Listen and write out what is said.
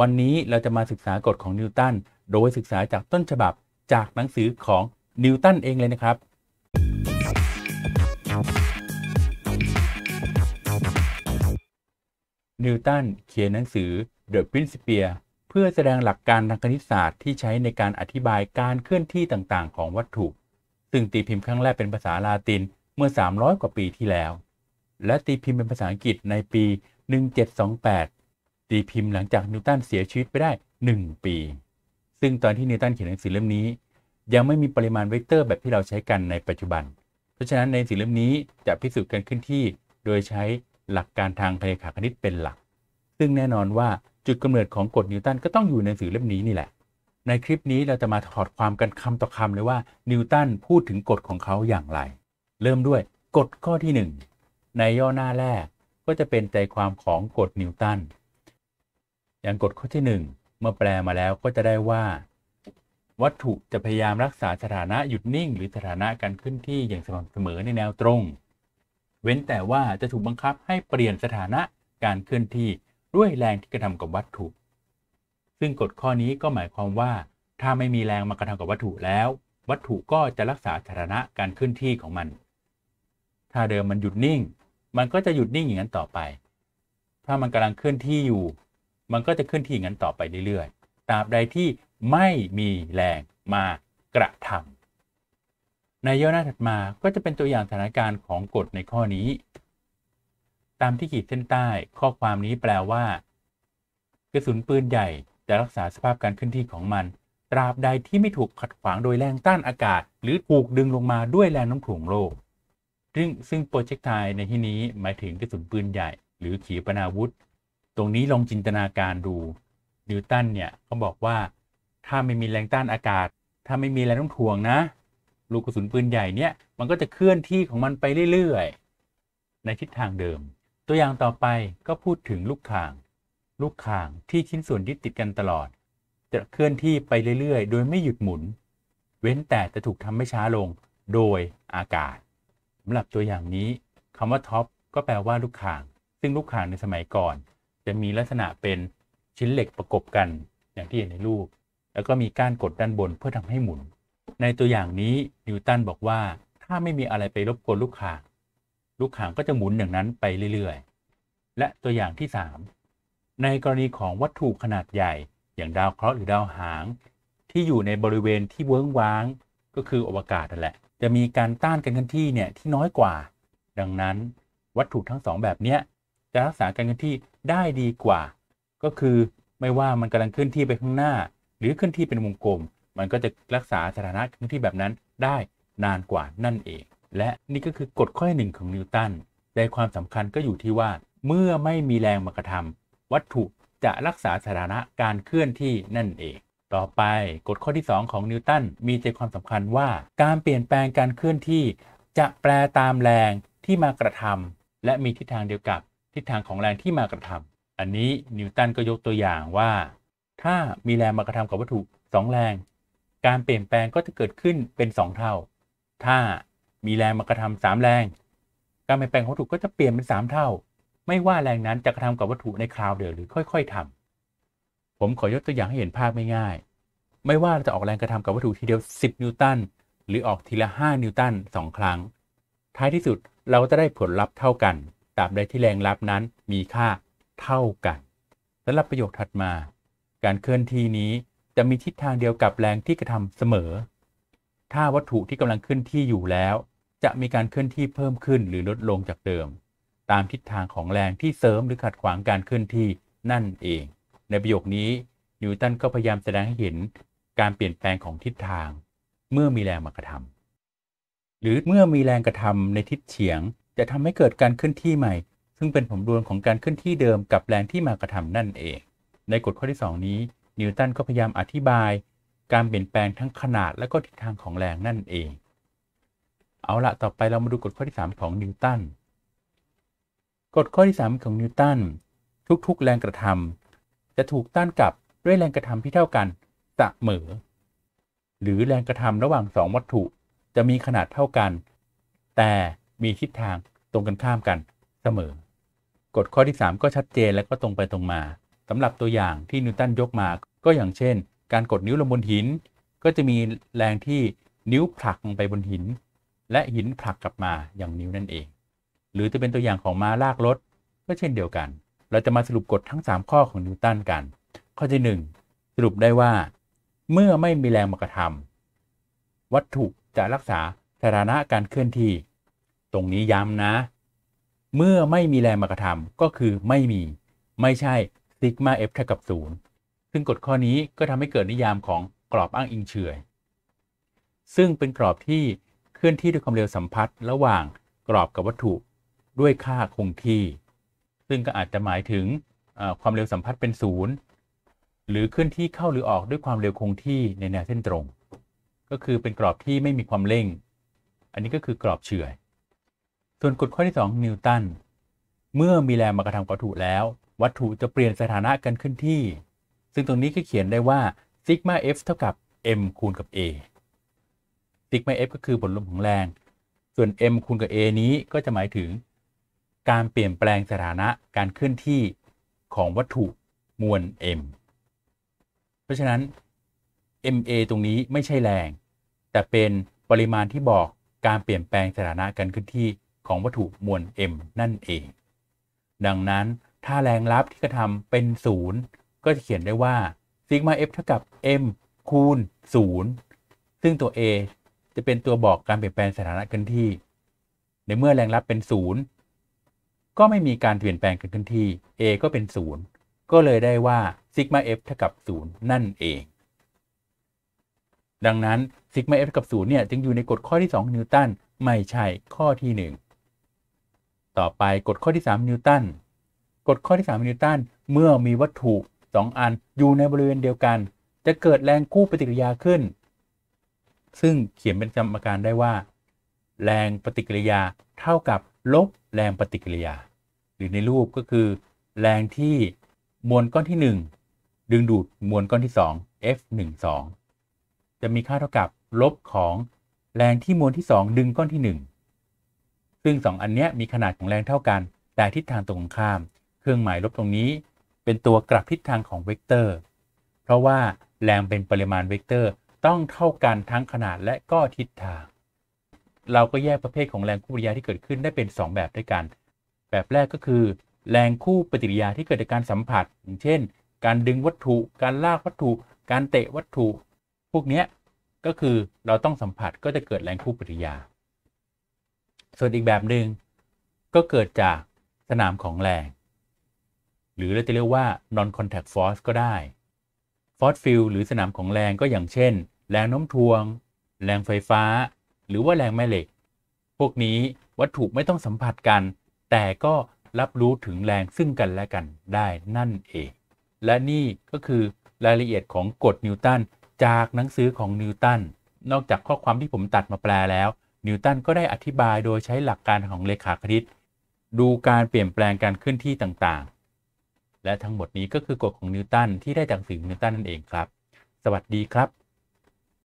วันนี้เราจะมาศึกษากฎของนิวตันโดยศึกษาจากต้นฉบับจากหนังสือของนิวตันเองเลยนะครับ นิวตันเขียนหนังสือ The Principia เพื่อแสดงหลักการทางคณิตศาสตร์ที่ใช้ในการอธิบายการเคลื่อนที่ต่างๆ ของวัตถุ ซึ่งตีพิมพ์ครั้งแรกเป็นภาษาลาตินเมื่อ 300 กว่าปีที่แล้ว และตีพิมพ์เป็นภาษาอังกฤษในปี 1728ตีพิมพ์หลังจากนิวตันเสียชีวิตไปได้ 1 ปี ซึ่งตอนที่นิวตันเขียนหนังสือเล่มนี้ ยังไม่มีปริมาณเวกเตอร์แบบที่เราใช้กันในปัจจุบัน เพราะฉะนั้นในหนังสือเล่มนี้จะพิสูจน์กันขึ้นที่โดยใช้หลักการทางพยาคณิตเป็นหลัก ซึ่งแน่นอนว่าจุดกำเนิดของกฎนิวตันก็ต้องอยู่ในหนังสือเล่มนี้นี่แหละ ในคลิปนี้เราจะมาถอดความกันคำต่อคำเลยว่านิวตันพูดถึงกฎของเขาอย่างไร เริ่มด้วยกฎข้อที่ 1 ในย่อหน้าแรกก็จะเป็นใจความของกฎนิวตันอย่างกฎข้อที่1เมื่อแปลมาแล้วก็จะได้ว่า วัตถุจะพยายามรักษาสถานะหยุดนิ่ง หรือสถานะการเคลื่อนที่อย่างสม่ำเสมอในแนวตรง เว้นแต่ว่าจะถูกบังคับให้เปลี่ยนสถานะการเคลื่อนที่ด้วยแรงที่กระทำกับวัตถุ ซึ่งกฎข้อนี้ก็หมายความว่า ถ้าไม่มีแรงมากระทำกับวัตถุแล้ว วัตถุก็จะรักษาสถานะการเคลื่อนที่ของมัน ถ้าเดิมมันหยุดนิ่ง มันก็จะหยุดนิ่งอย่างนั้นต่อไป ถ้ามันกำลังเคลื่อนที่อยู่มันก็จะขึ้นที่องั้นต่อไปเรื่อยๆ ตราบใดที่ไม่มีแรงมากระทำในย่อหน้าถัดมาก็จะเป็นตัวอย่างสถานการณ์ของกฎในข้อนี้ ตามที่ขีดเส้นใต้ข้อความนี้แปลว่า กระสุนปืนใหญ่จะรักษาสภาพการขึ้นที่ของมันตราบใดที่ไม่ถูกขัดขวางโดยแรงต้านอากาศ หรือถูกดึงลงมาด้วยแรงน้ำถ่วงโลก ซึ่งซึ่งโปรเจกต์ไทในที่นี้หมายถึงกระสุนปืนใหญ่ หรือขีปนาวุธตรงนี้ลองจินตนาการดู นิวตันเนี่ยเขาบอกว่าถ้าไม่มีแรงต้านอากาศ ถ้าไม่มีแรงต้องถ่วงนะ ลูกกระสุนปืนใหญ่เนี่ยมันก็จะเคลื่อนที่ของมันไปเรื่อย ๆในทิศทางเดิม ตัวอย่างต่อไปก็พูดถึงลูกข่าง ลูกข่างที่ชิ้นส่วนยึดติดกันตลอด จะเคลื่อนที่ไปเรื่อยๆ โดยไม่หยุดหมุน เว้นแต่จะถูกทำให้ช้าลงโดยอากาศสำหรับตัวอย่างนี้คำว่าท็อปก็แปลว่าลูกข่าง ซึ่งลูกข่างในสมัยก่อนจะมีลักษณะเป็นชิ้นเหล็กประกบกันอย่างที่เห็นในรูป แล้วก็มีก้านกดด้านบนเพื่อทำให้หมุน ในตัวอย่างนี้นิวตันบอกว่าถ้าไม่มีอะไรไปรบกวนลูกข่างลูกข่างก็จะหมุนอย่างนั้นไปเรื่อยๆ และตัวอย่างที่ 3 ในกรณีของวัตถุขนาดใหญ่ อย่างดาวเคราะห์หรือดาวหาง ที่อยู่ในบริเวณที่เวิ้งว้าง ก็คืออวกาศนั่นแหละ จะมีการต้านกันกันที่เนี่ยที่น้อยกว่า ดังนั้นวัตถุทั้งสองแบบเนี้ยจะรักษาการเคลื่อนที่ได้ดีกว่า ก็คือไม่ว่ามันกำลังเคลื่อนที่ไปข้างหน้า หรือเคลื่อนที่เป็นวงกลม มันก็จะรักษาสถานะเคลื่อนที่แบบนั้นได้นานกว่านั่นเอง และนี่ก็คือกฎข้อหนึ่งของนิวตัน ในความสำคัญก็อยู่ที่ว่า เมื่อไม่มีแรงมากระทำวัตถุจะรักษาสถานะการเคลื่อนที่นั่นเอง ต่อไปกฎข้อที่ 2 ของนิวตันมีใจความสำคัญว่า การเปลี่ยนแปลงการเคลื่อนที่ จะแปลตามแรงที่มากระทำ และมีทิศทางเดียวกับทิศทางของแรงที่มากระทำ อันนี้นิวตันก็ยกตัวอย่างว่า ถ้ามีแรงมากระทำกับวัตถุ 2 แรง การเปลี่ยนแปลงก็จะเกิดขึ้นเป็น 2 เท่า ถ้ามีแรงมากระทำ 3 แรง การเปลี่ยนแปลงของวัตถุก็จะเปลี่ยนเป็น 3 เท่า ไม่ว่าแรงนั้นจะกระทำกับวัตถุในคราวเดียวหรือค่อย ๆทำ ผมขอยกตัวอย่างให้เห็นภาพไม่ง่าย ไม่ว่าจะออกแรงกระทำกับวัตถุทีเดียว10 นิวตันหรือออกทีละ 5 นิวตัน2ครั้ง ท้ายที่สุดเราจะได้ผลลัพธ์เท่ากันตราบใดที่แรงรับนั้นมีค่าเท่ากันสำหรับประโยคถัดมา การเคลื่อนที่นี้จะมีทิศทางเดียวกับแรงที่กระทำเสมอ ถ้าวัตถุที่กำลังเคลื่อนที่อยู่แล้ว จะมีการเคลื่อนที่เพิ่มขึ้นหรือลดลงจากเดิม ตามทิศทางของแรงที่เสริมหรือขัดขวางการเคลื่อนที่นั่นเอง ในประโยคนี้นิวตันก็พยายามแสดงให้เห็นการเปลี่ยนแปลงของทิศทาง เมื่อมีแรงมากระทำหรือเมื่อมีแรงกระทำในทิศเฉียงจะทำให้เกิดการเคลื่อนที่ใหม่ ซึ่งเป็นผลรวมของการเคลื่อนที่เดิมกับแรงที่มากระทำนั่นเอง ในกฎข้อที่ 2 นี้นิวตันก็พยายามอธิบายการเปลี่ยนแปลงทั้งขนาดและก็ทิศทางของแรงนั่นเอง เอาละต่อไปเรามาดูกฎข้อที่ 3 ของนิวตันกฎข้อที่ 3 ของนิวตันทุกๆแรงกระทำ จะถูกต้านกลับด้วยแรงกระทำที่เท่ากันเสมอ หรือแรงกระทำระหว่าง 2 วัตถุจะมีขนาดเท่ากัน แต่มีทิศทางตรงกันข้ามกันเสมอ กฎข้อที่ 3 ก็ชัดเจนและก็ตรงไปตรงมา สำหรับตัวอย่างที่นิวตันยกมาก็อย่างเช่น การกดนิ้วลงบนหิน ก็จะมีแรงที่นิ้วผลักลงไปบนหิน และหินผลักกลับมาอย่างนิ้วนั่นเอง หรือจะเป็นตัวอย่างของม้าลากรถก็เช่นเดียวกัน เราจะมาสรุปกฎทั้ง 3 ข้อของนิวตันกัน ข้อที่ 1 สรุปได้ว่า เมื่อไม่มีแรงมากระทำวัตถุจะรักษาสถานะการเคลื่อนที่ตรงนี้ย้ำ นะ เมื่อไม่มีแรงมากระทำก็คือไม่มี ไม่ใช่ซิกมาเอฟเท่ากับศูนย์ ซึ่งกฎข้อนี้ก็ทำให้เกิดนิยามของกรอบอ้างอิงเฉยซึ่งเป็นกรอบที่เคลื่อนที่ ด้วยความเร็วสัมพัทธ์ระหว่างกรอบกับวัตถุด้วยค่าคงที่ ซึ่งก็อาจจะหมายถึงความเร็วสัมพัทธ์เป็นศูนย์หรือเคลื่อนที่เข้าหรือออกด้วยความเร็วคงที่ในแนวเส้นตรง ก็คือเป็นกรอบที่ไม่มีความเร่ง อันนี้ก็คือกรอบเฉยส่วนกฎข้อที่ 2 นิวตัน เมื่อมีแรงมากระทำกับวัตถุแล้ว วัตถุจะเปลี่ยนสถานะกันขึ้นที่ ซึ่งตรงนี้ก็เขียนได้ว่าซิกมา f เท่ากับ m คูณกับ a ซิกมา f ก็คือลัพธมของแรง ส่วน m คูณกับ a นี้ก็จะหมายถึง การเปลี่ยนแปลงสถานะการเคลื่อนที่ของวัตถุมวล m เพราะฉะนั้น ma ตรงนี้ไม่ใช่แรง แต่เป็นปริมาณที่บอกการเปลี่ยนแปลงสถานะการเคลื่อนที่ของวัตถุมวล m นั่นเอง ดังนั้นถ้าแรงลับที่ กระทำเป็น 0 ก็จะเขียนได้ว่าซิกมา f เท่ากับ m คูณ0ซึ่งตัว a จะเป็นตัวบอกการเปลี่ยนแปลงสถานะเคลื่อนที่ ในเมื่อแรงลับเป็น 0 ก็ไม่มีการเปลี่ยนแปลงการเคลื่อนที่ a ก็เป็น 0 ก็เลยได้ว่าซิกมา f เท่ากับ0นั่นเอง ดังนั้นซิกมา f เท่ากับ0เนี่ยจึงอยู่ในกฎข้อที่2 นิวตันไม่ใช่ข้อที่ 1ต่อไปกฎข้อที่ 3 นิวตันกฎข้อที่ 3 นิวตัน เมื่อมีวัตถุ 2 อันอยู่ในบริเวณเดียวกัน จะเกิดแรงคู่ปฏิกิริยาขึ้น ซึ่งเขียนเป็นสมการได้ว่า แรงปฏิกิริยาเท่ากับลบแรงปฏิกิริยา หรือในรูปก็คือ แรงที่ มวล ก้อนที่ 1 ดึงดูดมวลก้อนที่ 2 F 1 2จะมีค่าเท่ากับ ลบของ แรงที่มวลที่2ดึงก้อนที่ 1ซึ่ง2อันเนี้ยมีขนาดของแรงเท่ากัน แต่ทิศทางตรงข้าม เครื่องหมายลบตรงนี้ เป็นตัวกลับทิศทางของเวกเตอร์เพราะว่าแรงเป็นปริมาณเวกเตอร์ต้องเท่ากันทั้งขนาดและก็ทิศทาง เราก็แยกประเภทของแรงคู่ปฏิกิริยาที่เกิดขึ้นได้เป็น 2 แบบด้วยกัน แบบแรกก็คือ แรงคู่ปฏิกิริยาที่เกิดจากการสัมผัสอย่างเช่น การดึงวัตถุ การลากวัตถุ การเตะวัตถุ พวกนี้ก็คือเราต้องสัมผัสก็จะเกิดแรงคู่ปฏิกิริยาส่วนอีกแบบหนึง่งก็เกิดจากสนามของแรง หรือเราจะเรียกว่า non contact force ก็ได้ force field หรือสนามของแรงก็อย่างเช่น แรงน้มท่วง แรงไฟฟ้า หรือว่าแรงแม่เหล็ก พวกนี้วัตถุไม่ต้องสัมผัสกัน แต่ก็รับรู้ถึงแรงซึ่งกันและกันได้นั่นเอง และนี่ก็คือรายละเอียดของกฎนิวตันจากหนังสือของนิวตันนอกจากข้อความที่ผมตัดมาแปลแล้วนิวตันก็ได้อธิบายโดยใช้หลักการของเลขาคณิต ดูการเปลี่ยนแปลงการเคลื่อนที่ต่างๆ และทั้งหมดนี้ก็คือกฎของนิวตันที่ได้จากสิ่งนิวตันนั่นเองครับ สวัสดีครับ